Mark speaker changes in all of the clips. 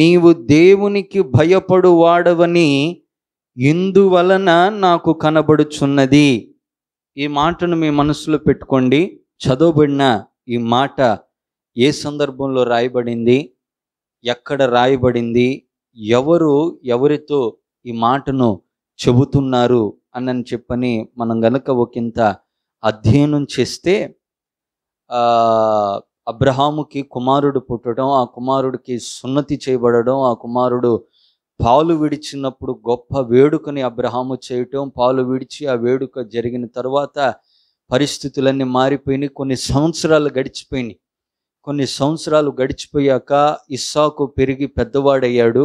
Speaker 1: నీవు దేవునికి భయపడు వాడవని ఇందువలన నాకు కనబడుచున్నది ఈ మాటను మీ మనసులో పెట్టుకోండి చదవబడిన ఈ మాట ఏ సందర్భంలో రాయబడింది ఎక్కడ రాయబడింది ఎవరు ఎవరితో ఈ మాటను చెబుతున్నారు అని చెప్పని మనం గనక ఒకంత అధ్యయనం చేస్తే అబ్రహాముకి కుమారుడు పుట్టడం ఆ కుమారుడికి సున్నతి చేయబడడం ఆ కుమారుడు పాలు విడిచినప్పుడు గొప్ప వేడుకని అబ్రహాము చేయటం పాలు విడిచి ఆ వేడుక జరిగిన తర్వాత పరిస్థితులన్నీ మారిపోయినాయి కొన్ని సంవత్సరాలు గడిచిపోయినాయి కొన్ని సంవత్సరాలు గడిచిపోయాక ఇస్సాకు పెరిగి పెద్దవాడయ్యాడు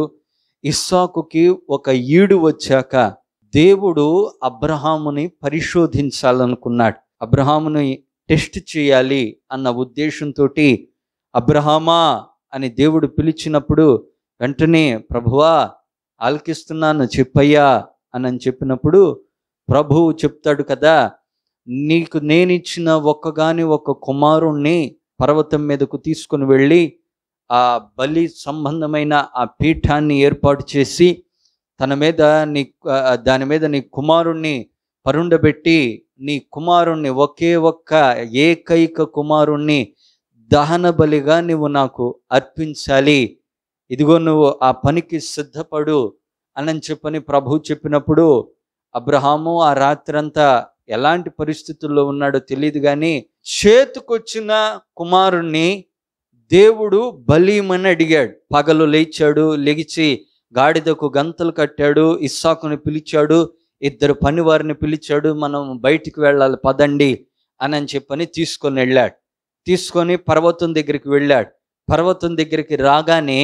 Speaker 1: ఇస్సాకుకి ఒక ఈడు వచ్చాక దేవుడు అబ్రహాముని పరిశోధించాలనుకున్నాడు అబ్రహాముని టెస్ట్ చేయాలి అన్న ఉద్దేశంతో అబ్రహామా అని దేవుడు పిలిచినప్పుడు వెంటనే ప్రభువా ఆలకిస్తున్నాను చెప్పయ్యా అని చెప్పినప్పుడు ప్రభువు చెప్తాడు కదా నీకు నేనిచ్చిన ఒక్కగాని ఒక కుమారుణ్ణి పర్వతం మీదకు తీసుకుని వెళ్ళి ఆ బలి సంబంధమైన ఆ పీఠాన్ని ఏర్పాటు చేసి తన మీద నీ దాని మీద నీ కుమారుణ్ణి పరుండబెట్టి నీ కుమారుణ్ణి ఒకే ఒక్క ఏకైక కుమారుణ్ణి దహన బలిగా నువ్వు నాకు అర్పించాలి ఇదిగో నువ్వు ఆ పనికి సిద్ధపడు అని చెప్పని ప్రభు చెప్పినప్పుడు అబ్రహాము ఆ రాత్రంతా ఎలాంటి పరిస్థితుల్లో ఉన్నాడో తెలియదు కానీ చేతికొచ్చిన కుమారుణ్ణి దేవుడు బలీమని అడిగాడు పగలు లేచాడు లెగిచి గాడిదకు గంతలు కట్టాడు ఇస్సాకుని పిలిచాడు ఇద్దరు పనివారిని పిలిచాడు మనం బయటికి వెళ్ళాలి పదండి అని అని చెప్పని తీసుకొని వెళ్ళాడు తీసుకొని పర్వతం దగ్గరికి వెళ్ళాడు పర్వతం దగ్గరికి రాగానే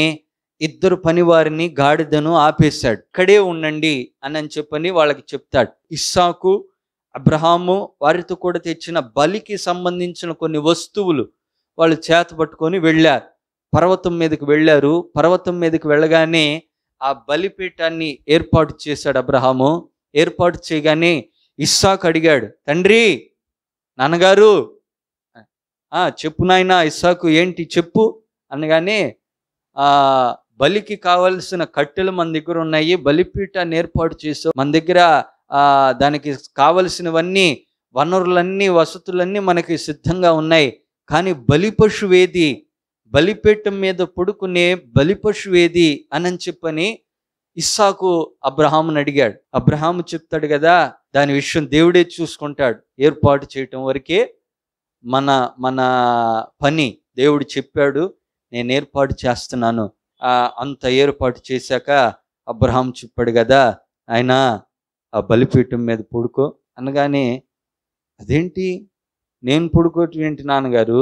Speaker 1: ఇద్దరు పనివారిని గాడిదను ఆపేశాడు ఇక్కడే ఉండండి అని అని చెప్పని వాళ్ళకి చెప్తాడు ఇస్సాకు అబ్రహాము వారితో కూడా తెచ్చిన బలికి సంబంధించిన కొన్ని వస్తువులు వాళ్ళు చేత పట్టుకొని వెళ్ళారు పర్వతం మీదకి వెళ్ళారు పర్వతం మీదకి వెళ్ళగానే ఆ బలిపీఠాన్ని ఏర్పాటు చేశాడు అబ్రహాము ఏర్పాటు చేయగానే ఇస్సాక్ అడిగాడు తండ్రి నాన్నగారు చెప్పు నాయన ఇస్సాకు ఏంటి చెప్పు అనగానే బలికి కావలసిన కట్టెలు మన దగ్గర ఉన్నాయి బలిపీఠాన్ని ఏర్పాటు చేసావు మన దగ్గర దానికి కావలసినవన్నీ వనరులన్నీ వసతులన్నీ మనకి సిద్ధంగా ఉన్నాయి కానీ బలిపశువేది బలిపీఠం మీద పడుకునే బలిపశువేది అని చెప్పని ఇస్సాకు అబ్రహాముని అడిగాడు అబ్రహాము చెప్తాడు కదా దాని విషయం దేవుడే చూసుకుంటాడు ఏర్పాటు చేయటం వరకే మన మన పని దేవుడు చెప్పాడు నేను ఏర్పాటు చేస్తున్నాను అంత ఏర్పాటు చేశాక అబ్రహాం చెప్పాడు కదా ఆయన ఆ బలిపీఠం మీద పడుకో అనగానే అదేంటి నేను పుడుకోటి ఏంటి నాన్నగారు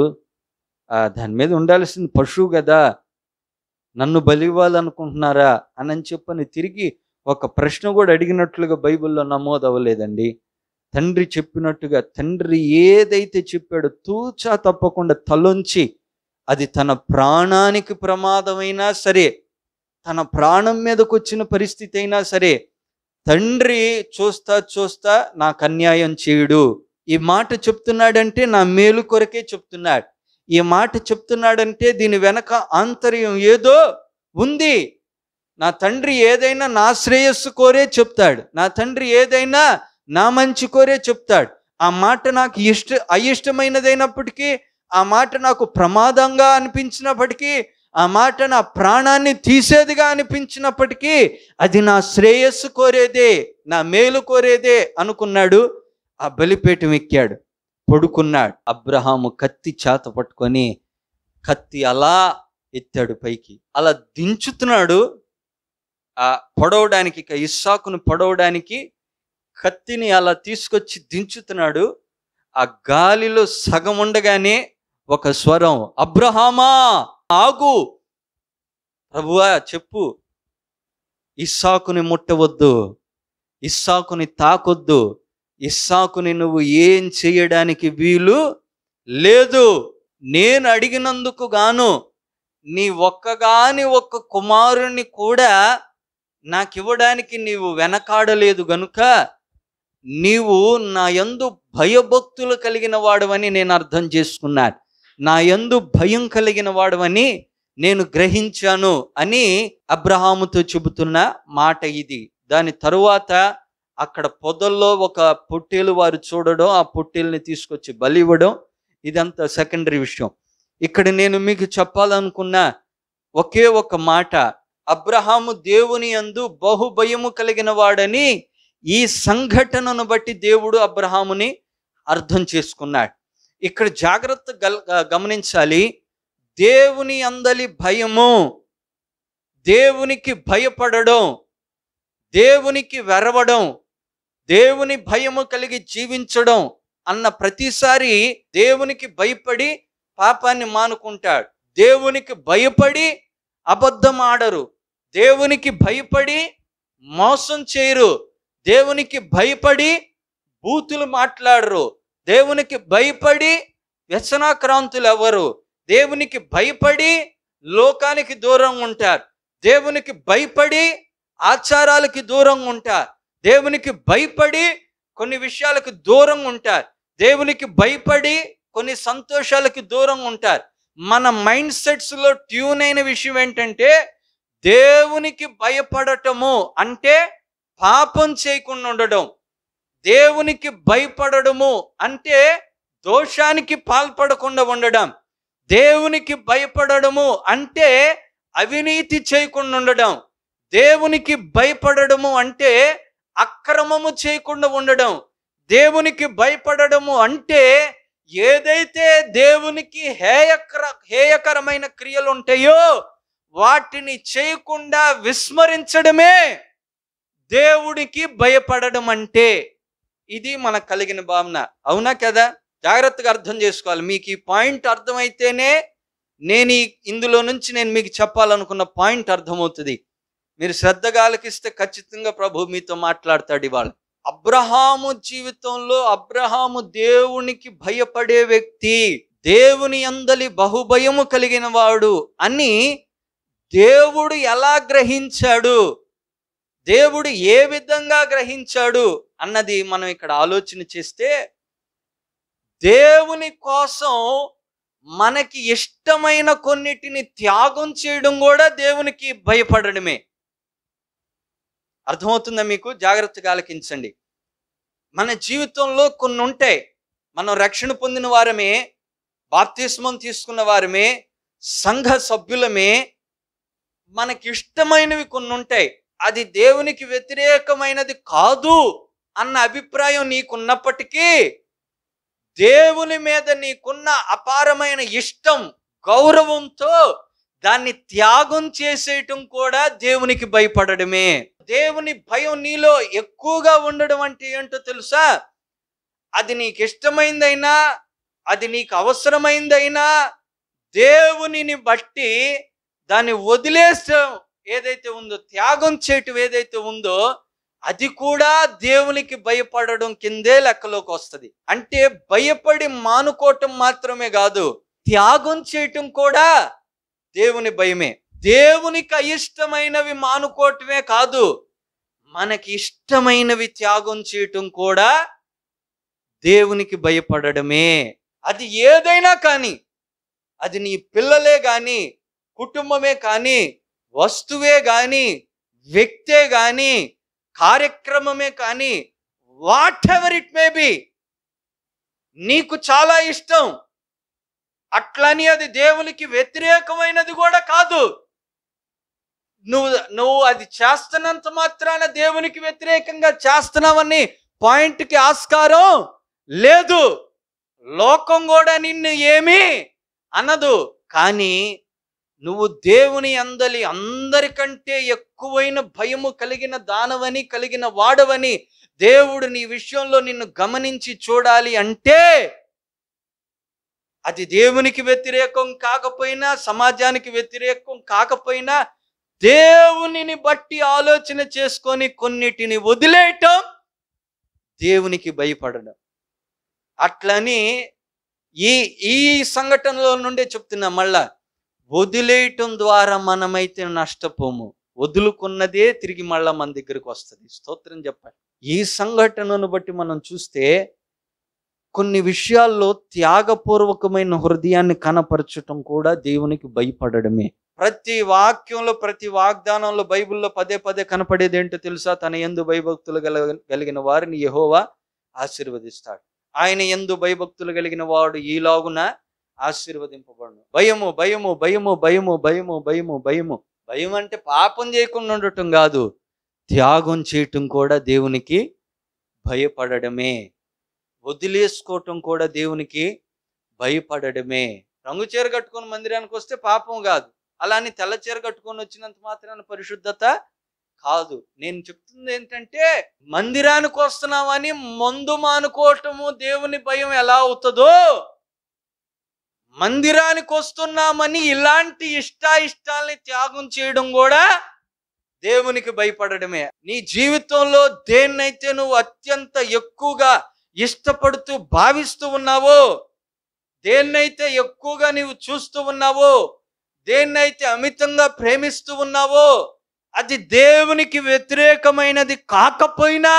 Speaker 1: దాని మీద ఉండాల్సింది పశువు కదా నన్ను బలి ఇవ్వాలనుకుంటున్నారా అని చెప్పని తిరిగి ఒక ప్రశ్న కూడా అడిగినట్లుగా బైబిల్లో నమోదు అవ్వలేదండి తండ్రి చెప్పినట్టుగా తండ్రి ఏదైతే చెప్పాడో తూచా తప్పకుండా తలొంచి అది తన ప్రాణానికి ప్రమాదమైనా సరే తన ప్రాణం మీదకు వచ్చిన పరిస్థితి అయినా సరే తండ్రి చూస్తా చూస్తా నాకు అన్యాయం చేయుడు ఈ మాట చెప్తున్నాడంటే నా మేలు కొరకే చెప్తున్నాడు ఈ మాట చెప్తున్నాడంటే దీని వెనక ఆంతర్యం ఏదో ఉంది నా తండ్రి ఏదైనా నా శ్రేయస్సు కోరే చెప్తాడు నా తండ్రి ఏదైనా నా మంచి కోరే చెప్తాడు ఆ మాట నాకు ఇష్ట అయిష్టమైనదైనప్పటికీ ఆ మాట నాకు ప్రమాదంగా అనిపించినప్పటికీ ఆ మాట నా ప్రాణాన్ని తీసేదిగా అనిపించినప్పటికీ అది నా శ్రేయస్సు కోరేదే నా మేలు కోరేదే అనుకున్నాడు ఆ బలిపేటం ఎక్కాడు పడుకున్నాడు అబ్రహాము కత్తి చేత పట్టుకొని కత్తి అలా ఎత్తాడు పైకి అలా దించుతున్నాడు ఆ పొడవడానికి ఇక ఇస్సాకును పొడవడానికి కత్తిని అలా తీసుకొచ్చి దించుతున్నాడు ఆ గాలిలో సగం ఉండగానే ఒక స్వరం అబ్రహామా ఆగు ప్రభువా చెప్పు ఇస్సాకుని ముట్టవద్దు ఇస్సాకుని తాకొద్దు ఇస్సాకుని నువ్వు ఏం చేయడానికి వీలు లేదు నేను అడిగినందుకు గాను నీ ఒక్కగాని ఒక్క కుమారుని కూడా నాకు ఇవ్వడానికి నీవు వెనకాడలేదు గనుక నీవు నా యందు భయభక్తులు కలిగిన వాడవని నేను అర్థం చేసుకున్నాను నా యందు భయం కలిగిన వాడవని నేను గ్రహించాను అని అబ్రహాముతో చెబుతున్న మాట ఇది దాని తరువాత అక్కడ పొదల్లో ఒక పొట్టేలు వారు చూడడం ఆ పొట్టేల్ని తీసుకొచ్చి బలి ఇవ్వడం ఇదంతా సెకండరీ విషయం ఇక్కడ నేను మీకు చెప్పాలనుకున్న ఒకే ఒక మాట అబ్రహాము దేవుని అందు బహుభయము కలిగిన వాడని ఈ సంఘటనను బట్టి దేవుడు అబ్రహాముని అర్థం చేసుకున్నాడు ఇక్కడ జాగ్రత్త గమనించాలి దేవుని అందలి భయము దేవునికి భయపడడం దేవునికి వెరవడం దేవుని భయము కలిగి జీవించడం అన్న ప్రతిసారి దేవునికి భయపడి పాపాన్ని మానుకుంటాడు దేవునికి భయపడి అబద్ధం ఆడరు దేవునికి భయపడి మోసం చేయరు దేవునికి భయపడి బూతులు మాట్లాడరు దేవునికి భయపడి వ్యసనాక్రాంతులు ఎవరు దేవునికి భయపడి లోకానికి దూరంగా ఉంటారు దేవునికి భయపడి ఆచారాలకి దూరంగా ఉంటారు దేవునికి భయపడి కొన్ని విషయాలకు దూరం ఉంటారు దేవునికి భయపడి కొన్ని సంతోషాలకి దూరం ఉంటారు మన మైండ్ సెట్స్లో ట్యూన్ అయిన విషయం ఏంటంటే దేవునికి భయపడటము అంటే పాపం చేయకుండా ఉండడం దేవునికి భయపడము అంటే దోషానికి పాల్పడకుండా ఉండడం దేవునికి భయపడము అంటే అవినీతి చేయకుండా ఉండడం దేవునికి భయపడము అంటే అక్రమము చేయకుండా ఉండడం దేవునికి భయపడము అంటే ఏదైతే దేవునికి హేయకర హేయకరమైన క్రియలు ఉంటాయో వాటిని చేయకుండా విస్మరించడమే దేవుడికి భయపడడం అంటే ఇది మనకు కలిగిన భావన అవునా కదా జాగ్రత్తగా అర్థం చేసుకోవాలి మీకు ఈ పాయింట్ అర్థమైతేనే నేను ఇందులో నుంచి నేను మీకు చెప్పాలనుకున్న పాయింట్ అర్థమవుతుంది మీరు శ్రద్ధగా ఆలకిస్తే ఖచ్చితంగా ప్రభు మీతో మాట్లాడతాడు ఇవాళ అబ్రహాము జీవితంలో అబ్రహాము దేవునికి భయపడే వ్యక్తి దేవుని అందలి బహుభయము కలిగిన వాడు అని దేవుడు ఎలా గ్రహించాడు దేవుడు ఏ విధంగా గ్రహించాడు అన్నది మనం ఇక్కడ ఆలోచన చేస్తే దేవుని కోసం మనకి ఇష్టమైన కొన్నిటిని త్యాగం చేయడం కూడా దేవునికి భయపడడమే అర్థమవుతుందా మీకు జాగ్రత్తగా ఆలకించండి మన జీవితంలో కొన్ని ఉంటాయి మనం రక్షణ పొందిన వారమే బాప్తిస్మం తీసుకున్న వారమే సంఘ సభ్యులమే మనకి ఇష్టమైనవి కొన్ని ఉంటాయి అది దేవునికి వ్యతిరేకమైనది కాదు అన్న అభిప్రాయం నీకున్నప్పటికీ దేవుని మీద నీకున్న అపారమైన ఇష్టం గౌరవంతో దాన్ని త్యాగం చేసేయటం కూడా దేవునికి భయపడడమే దేవుని భయం నీలో ఎక్కువగా ఉండడం అంటే ఏంటో తెలుసా అది నీకు ఇష్టమైందైనా అది నీకు అవసరమైందైనా దేవునిని బట్టి దాన్ని వదిలేసడం ఏదైతే ఉందో త్యాగం చేయటం ఏదైతే ఉందో అది కూడా దేవునికి భయపడడం కిందే లెక్కలోకి వస్తుంది అంటే భయపడి మానుకోవటం మాత్రమే కాదు త్యాగం చేయటం కూడా దేవుని భయమే దేవునికి అయిష్టమైనవి మానుకోవటమే కాదు మనకి ఇష్టమైనవి త్యాగం చేయటం కూడా దేవునికి భయపడడమే అది ఏదైనా కానీ అది నీ పిల్లలే కానీ కుటుంబమే కానీ వస్తువే కానీ వ్యక్తే కానీ కార్యక్రమమే కానీ whatever it may be నీకు చాలా ఇష్టం అట్లని అది దేవునికి వ్యతిరేకమైనది కూడా కాదు నువ్వు నువ్వు అది చేస్తున్నంత మాత్రాన దేవునికి వ్యతిరేకంగా చేస్తున్నావని పాయింట్కి ఆస్కారం లేదు లోకం కూడా నిన్ను ఏమీ అనదు కానీ నువ్వు దేవుని అందలి అందరికంటే ఎక్కువైన భయము కలిగిన దానవని కలిగిన వాడవని దేవుడు నీ విషయంలో నిన్ను గమనించి చూడాలి అంటే అది దేవునికి వ్యతిరేకం కాకపోయినా సమాజానికి వ్యతిరేకం కాకపోయినా దేవునిని బట్టి ఆలోచన చేసుకొని కొన్నిటిని వదిలేయటం దేవునికి భయపడడం అట్లని ఈ ఈ సంఘటనలో నుండే చెప్తున్నా మళ్ళా వదిలేయటం ద్వారా మనమైతే నష్టపోము వదులుకున్నదే తిరిగి మళ్ళా మన దగ్గరకు వస్తుంది స్తోత్రం చెప్పండి ఈ సంఘటనను బట్టి మనం చూస్తే కొన్ని విషయాల్లో త్యాగపూర్వకమైన హృదయాన్ని కనపరచటం కూడా దేవునికి భయపడడమే ప్రతి వాక్యంలో ప్రతి వాగ్దానంలో బైబిల్లో పదే పదే కనపడేది ఏంటో తెలుసా తన ఎందు భయభక్తులు కలిగిన వారిని యహోవా ఆశీర్వదిస్తాడు ఆయన ఎందు భయభక్తులు కలిగిన వాడు ఈలాగున ఆశీర్వదింపబడును భయము భయము భయము భయము భయము భయము భయము భయం అంటే పాపం చేయకుండా ఉండటం కాదు త్యాగం చేయటం కూడా దేవునికి భయపడడమే వదిలేసుకోవటం కూడా దేవునికి భయపడడమే రంగు చీర కట్టుకుని మందిరానికి వస్తే పాపం కాదు అలా అని తెల్ల చీర కట్టుకొని వచ్చినంత మాత్రాన పరిశుద్ధత కాదు నేను చెప్తుంది ఏంటంటే మందిరానికి వస్తున్నామని మందు మానుకోవటము దేవుని భయం ఎలా అవుతుందో మందిరానికి వస్తున్నామని ఇలాంటి ఇష్టాల్ని త్యాగం చేయడం కూడా దేవునికి భయపడడమే నీ జీవితంలో దేన్నైతే నువ్వు అత్యంత ఎక్కువగా ఇష్టపడుతూ భావిస్తూ ఉన్నావో దేన్నైతే ఎక్కువగా నీవు చూస్తూ ఉన్నావో దేన్నైతే అమితంగా ప్రేమిస్తూ ఉన్నావో అది దేవునికి వ్యతిరేకమైనది కాకపోయినా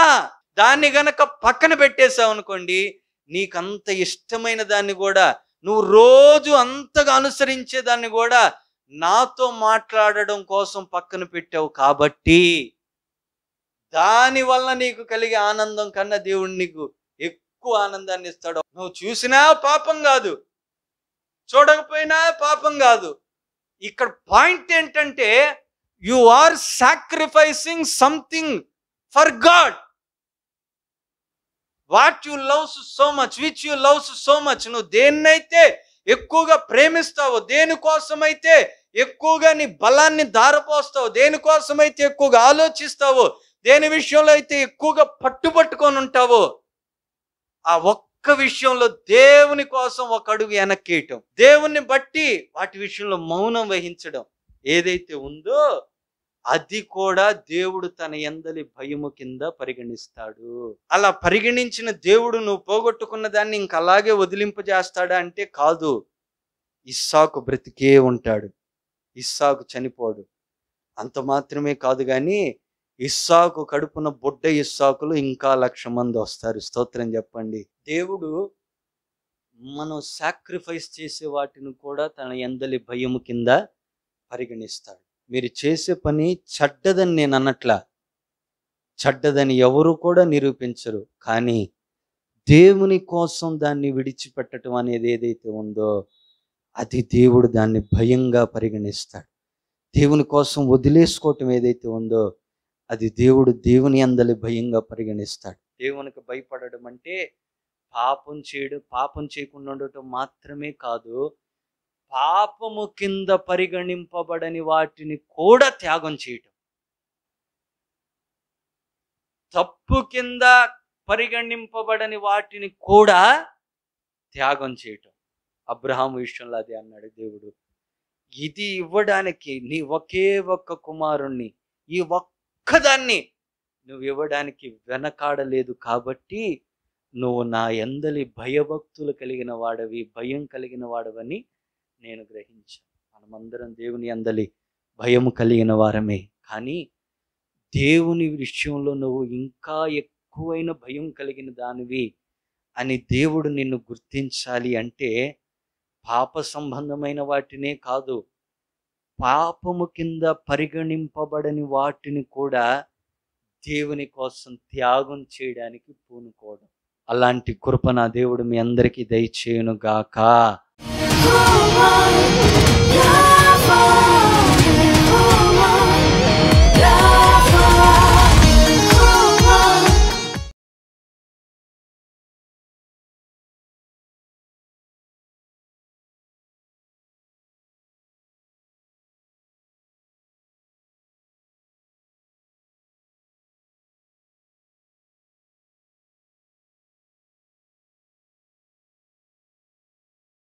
Speaker 1: దాన్ని గనక పక్కన పెట్టేశావు అనుకోండి నీకంత ఇష్టమైన దాన్ని కూడా నువ్వు రోజు అంతగా అనుసరించే దాన్ని కూడా నాతో మాట్లాడడం కోసం పక్కన పెట్టావు కాబట్టి దానివల్ల నీకు కలిగే ఆనందం కన్నా దేవుడు నీకు ఎక్కువ ఆనందాన్ని ఇస్తాడో నువ్వు చూసినా పాపం కాదు చూడకపోయినా పాపం కాదు ఇక్కడ పాయింట్ ఏంటంటే you are sacrificing something for God what you loves so much which you loves so much నువ్వు దేన్నైతే ఎక్కువగా ప్రేమిస్తావో దేనికోసమైతే ఎక్కువగా నీ బలాన్ని దారపోస్తావు దేనికోసమైతే ఎక్కువగా ఆలోచిస్తావో దేని విషయంలో అయితే ఎక్కువగా పట్టుబట్టుకొని ఉంటావో ఆ ఒక్క విషయంలో దేవుని కోసం ఒక అడుగు వెనక్కేయటం దేవుణ్ణి బట్టి వాటి విషయంలో మౌనం వహించడం ఏదైతే ఉందో అది కూడా దేవుడు తన ఎందలి భయము కింద పరిగణిస్తాడు అలా పరిగణించిన దేవుడు నువ్వు పోగొట్టుకున్న దాన్ని ఇంక అలాగే వదిలింపజేస్తాడా అంటే కాదు ఇస్సాకు బ్రతికే ఉంటాడు ఇస్సాకు చనిపోడు అంత మాత్రమే కాదు కానీ ఇస్సాకు కడుపున బొడ్డ ఇస్సాకులు ఇంకా లక్ష మంది వస్తారు స్తోత్రం చెప్పండి దేవుడు మనం సాక్రిఫైస్ చేసే వాటిని కూడా తన ఎందలి భయము కింద పరిగణిస్తాడు మీరు చేసే పని చెడ్డదని నేను అన్నట్లా చెడ్డదని ఎవరు కూడా నిరూపించరు కానీ దేవుని కోసం దాన్ని విడిచిపెట్టడం అనేది ఏదైతే ఉందో అది దేవుడు దాన్ని భయంగా పరిగణిస్తాడు దేవుని కోసం వదిలేసుకోవటం ఏదైతే ఉందో అది దేవుడు దేవుని అందరి భయంగా పరిగణిస్తాడు దేవునికి భయపడడం అంటే పాపం చేయడం పాపం చేయకుండా ఉండటం మాత్రమే కాదు పాపము కింద పరిగణింపబడని వాటిని కూడా త్యాగం చేయటం తప్పు కింద పరిగణింపబడని వాటిని కూడా త్యాగం చేయటం అబ్రహాం విషయంలో అది అన్నాడు దేవుడు ఇది ఇవ్వడానికి నీ ఒకే ఒక్క కుమారుణ్ణి ఈ ఒక్క ఒక్కదాన్ని నువ్వు ఇవ్వడానికి వెనకాడలేదు కాబట్టి నువ్వు నా ఎందలి భయభక్తులు కలిగిన వాడవి భయం కలిగిన వాడవని నేను గ్రహించాను మనమందరం దేవుని అందలి భయం కలిగిన వారమే కానీ దేవుని విషయంలో నువ్వు ఇంకా ఎక్కువైన భయం కలిగిన దానివి అని దేవుడు నిన్ను గుర్తించాలి అంటే పాప సంబంధమైన వాటినే కాదు పాపము కింద పరిగణింపబడని వాటిని కూడా దేవుని కోసం త్యాగం చేయడానికి పూనుకోవడం అలాంటి కృప నా దేవుడు మీ అందరికీ దయచేయునుగాక గాక